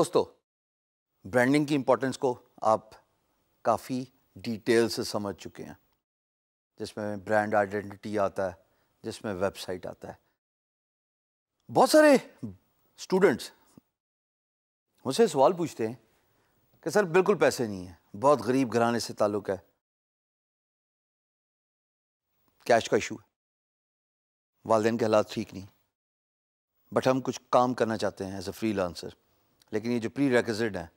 दोस्तों ब्रांडिंग की इंपॉर्टेंस को आप काफ़ी डिटेल से समझ चुके हैं जिसमें ब्रांड आइडेंटिटी आता है जिसमें वेबसाइट आता है बहुत सारे स्टूडेंट्स मुझसे सवाल पूछते हैं कि सर बिल्कुल पैसे नहीं है बहुत गरीब घराने से ताल्लुक़ है कैश का इशू है वालदेन के हालात ठीक नहीं बट हम कुछ काम करना चाहते हैं एज ए फ्री लांसर लेकिन ये जो प्री रेकड हैं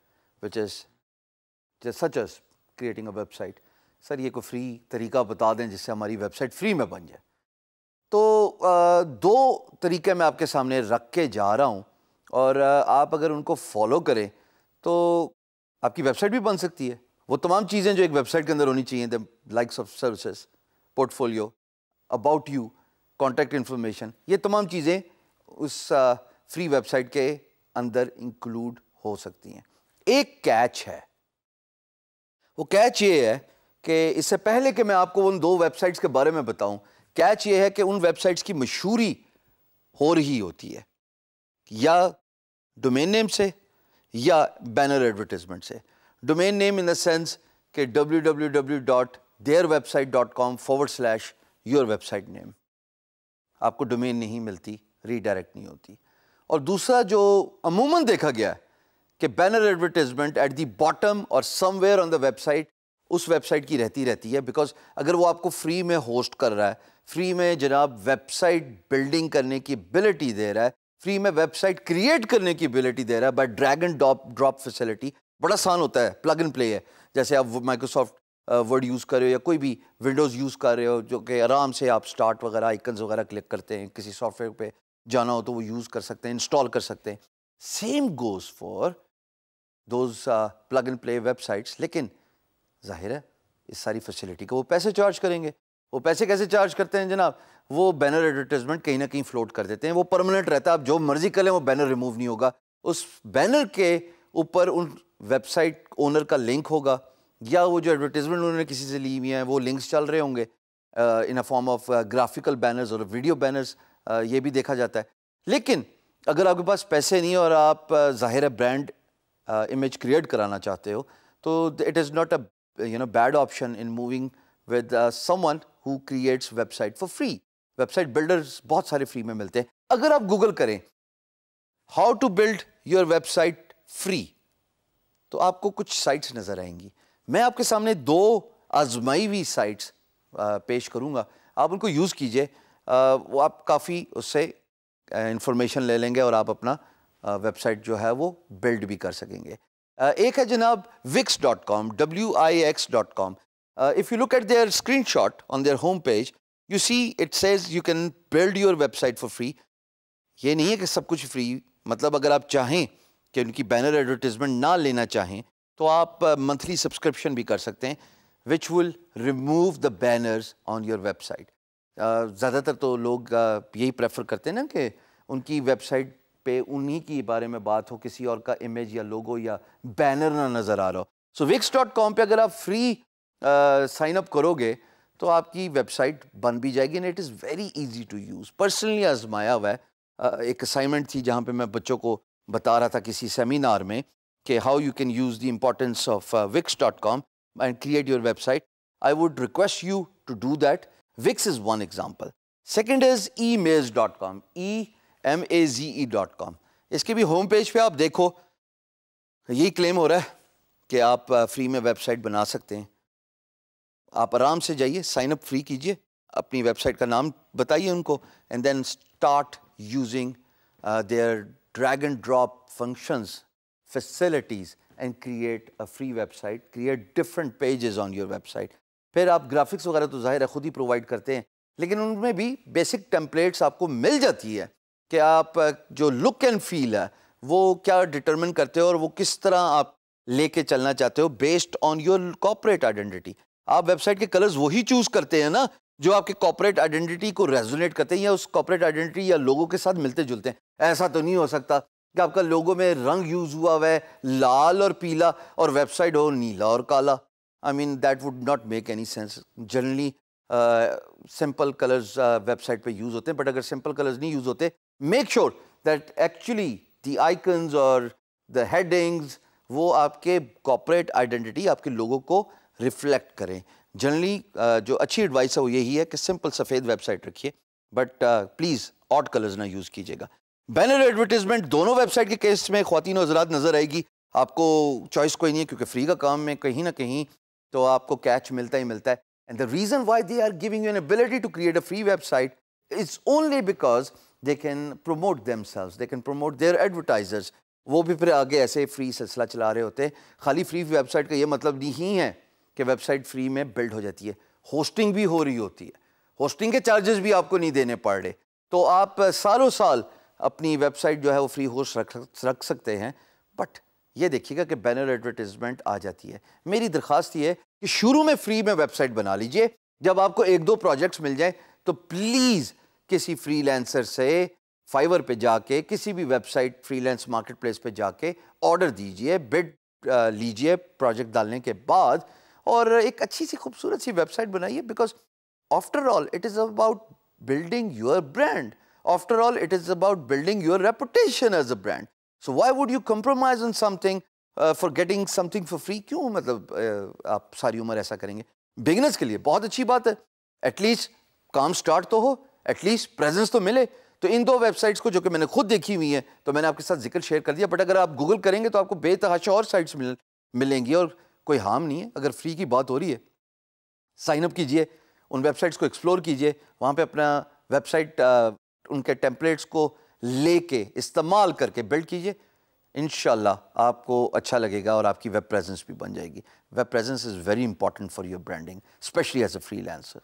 which is such as creating a website sir ये कोई फ्री तरीका बता दें जिससे हमारी वेबसाइट फ्री में बन जाए तो आ, दो तरीके मैं आपके सामने रख के जा रहा हूँ और आ, आप अगर उनको फॉलो करें तो आपकी वेबसाइट भी बन सकती है वो तमाम चीज़ें जो एक वेबसाइट के अंदर होनी चाहिए the likes of services portfolio about you contact information ये तमाम चीज़ें उस फ्री वेबसाइट के अंदर इंक्लूड हो सकती हैं एक कैच है वो कैच ये है कि इससे पहले कि मैं आपको उन दो वेबसाइट्स के बारे में बताऊं कैच ये है कि उन वेबसाइट्स की मशहूरी हो रही होती है या डोमेन नेम से या बैनर एडवर्टीजमेंट से domain name in the sense कि www.theirwebsite.com forward slash your website name आपको डोमेन नहीं मिलती रीडायरेक्ट नहीं होती और दूसरा जो अमूमन देखा गया है कि banner advertisement at the bottom और समवेयर ऑन द वेबसाइट उस वेबसाइट की रहती रहती है बिकॉज अगर वो आपको फ्री में होस्ट कर रहा है फ्री में जनाब वेबसाइट बिल्डिंग करने की एबिलिटी दे रहा है फ्री में वेबसाइट क्रिएट करने की एबिलिटी दे रहा है by drag and drop drop facility बड़ा आसान होता है प्लग एंड प्ले है जैसे आप माइक्रोसॉफ्ट वर्ड यूज़ कर रहे हो या कोई भी विंडोज़ यूज़ कर रहे हो जो कि आराम से आप स्टार्ट वगैरह आइकन्स वगैरह क्लिक करते हैं किसी सॉफ्टवेयर पे जाना हो तो वो यूज़ कर सकते हैं इंस्टॉल कर सकते हैं same goes for those plug and play websites लेकिन जाहिर है इस सारी फैसिलिटी को वो पैसे चार्ज करेंगे वो पैसे कैसे चार्ज करते हैं जनाब वो बैनर एडवर्टाइजमेंट कहीं ना कहीं फ्लोट कर देते हैं वो परमानेंट रहता है आप जो मर्जी कर लें वो बैनर रिमूव नहीं होगा उस बैनर के ऊपर उन वेबसाइट ओनर का लिंक होगा या वो जो एडवर्टाइजमेंट उन्होंने किसी से ली हुई है वो लिंक्स चल रहे होंगे in a form of graphical banners और वीडियो बैनर्स ये भी देखा जाता है लेकिन अगर आपके पास पैसे नहीं और आप ज़ाहिर ब्रांड इमेज क्रिएट कराना चाहते हो तो it is not a you know bad option in moving with someone who creates website for free website builders बहुत सारे फ्री में मिलते हैं अगर आप गूगल करें how to build your website free तो आपको कुछ साइट्स नज़र आएंगी मैं आपके सामने दो आजमाई हुई साइट्स पेश करूंगा आप उनको यूज़ कीजिए वो आप काफ़ी उससे इंफॉर्मेशन ले लेंगे और आप अपना वेबसाइट जो है वो बिल्ड भी कर सकेंगे एक है जनाब Wix dot com W I X dot com if you look at their screenshot on their home page you see it says you can build your website for free ये नहीं है कि सब कुछ फ्री मतलब अगर आप चाहें कि उनकी बैनर एडवर्टीजमेंट ना लेना चाहें तो आप मंथली सब्सक्रिप्शन भी कर सकते हैं which will remove the banners on your website ज़्यादातर तो लोग यही प्रेफर करते हैं ना कि उनकी वेबसाइट पे उन्हीं के बारे में बात हो किसी और का इमेज या लोगो या बैनर ना नज़र आ रहा हो सो विक्स डॉट कॉम पर अगर आप फ्री साइन अप करोगे तो आपकी वेबसाइट बन भी जाएगी and it is very easy to use personally आजमाया हुआ है एक असाइनमेंट थी जहाँ पे मैं बच्चों को बता रहा था किसी सेमिनार में कि how you can use the importance of Wix dot com and create your website I would request you to do that Wix is one example. Second is emails.com, E-M-A-Z-E.com. इसके भी होम पेज पे आप देखो यही claim हो रहा है कि आप फ्री uh, में वेबसाइट बना सकते हैं आप आराम से जाइए साइन अप फ्री कीजिए अपनी वेबसाइट का नाम बताइए उनको and then start using their drag and drop functions facilities and create a free website, create different pages on your website. फिर आप ग्राफिक्स वगैरह तो जाहिर है ख़ुद ही प्रोवाइड करते हैं लेकिन उनमें भी बेसिक टेम्पलेट्स आपको मिल जाती है कि आप जो लुक एंड फील है वो क्या डिटरमिन करते हो और वो किस तरह आप लेके चलना चाहते हो based on your corporate identity आप वेबसाइट के कलर्स वही चूज़ करते हैं ना जो आपके कॉपरेट आइडेंटिटी को रेजोनेट करते हैं या उस कॉपरेट आइडेंटिटी या लोगों के साथ मिलते जुलते हैं ऐसा तो नहीं हो सकता कि आपका लोगों में रंग यूज़ हुआ हुआ है लाल और पीला और वेबसाइट हो नीला और काला I mean, that would not make any sense. Generally, simple colours website पे यूज़ होते हैं बट अगर सिंपल कलर्स नहीं यूज़ होते make sure that actually the icons और द हेडिंग्स वो आपके कॉपरेट आइडेंटिटी आपके लोगों को रिफ्लेक्ट करें जनरली uh, जो अच्छी एडवाइस है वो यही है कि सिंपल सफ़ेद वेबसाइट रखिए बट प्लीज़ ऑट कलर्स ना यूज़ कीजिएगा बैनर एडवर्टीजमेंट दोनों वेबसाइट के केस में खातिन हजरात नज़र आएगी आपको चॉइस कोई नहीं है क्योंकि फ्री का काम में कहीं ना कहीं तो आपको कैच मिलता ही मिलता है and the reason why they are giving you an ability to create a free website it's only because they can promote themselves they can promote their advertisers वो भी फिर आगे ऐसे फ्री सिलसिला चला रहे होते हैं खाली फ्री वेबसाइट का ये मतलब नहीं है कि वेबसाइट फ्री में बिल्ड हो जाती है होस्टिंग भी हो रही होती है होस्टिंग के चार्जेस भी आपको नहीं देने पड़ रहे तो आप सालों साल अपनी वेबसाइट जो है वो फ्री होस्ट रख रख सकते हैं बट ये देखिएगा कि बैनर एडवर्टीजमेंट आ जाती है मेरी दरखास्त ये कि शुरू में फ्री में वेबसाइट बना लीजिए जब आपको एक दो प्रोजेक्ट्स मिल जाए तो प्लीज़ किसी फ्रीलांसर से फाइवर पे जाके किसी भी वेबसाइट फ्रीलांस मार्केटप्लेस पे जाके ऑर्डर दीजिए बिड लीजिए प्रोजेक्ट डालने के बाद और एक अच्छी सी खूबसूरत सी वेबसाइट बनाइए because after all it is about building your brand after all it is about building your reputation as a brand so why would you compromise on something for getting something for free क्यों मतलब uh, आप सारी उम्र ऐसा करेंगे bigness के लिए बहुत अच्छी बात है एटलीस्ट काम स्टार्ट तो हो एटलीस्ट प्रेजेंस तो मिले तो इन दो वेबसाइट्स को जो कि मैंने खुद देखी हुई है तो मैंने आपके साथ जिक्र शेयर कर दिया बट अगर आप गूगल करेंगे तो आपको बेतहाशा और साइट्स मिल मिलेंगी और कोई हार्म नहीं है अगर फ्री की बात हो रही है साइन अप कीजिए उन वेबसाइट्स को एक्सप्लोर कीजिए वहाँ पे अपना वेबसाइट uh, उनके टेम्पलेट्स को लेके इस्तेमाल करके बिल्ड कीजिए इन आपको अच्छा लगेगा और आपकी वेब प्रेजेंस भी बन जाएगी web presence is very important for your branding specially as a free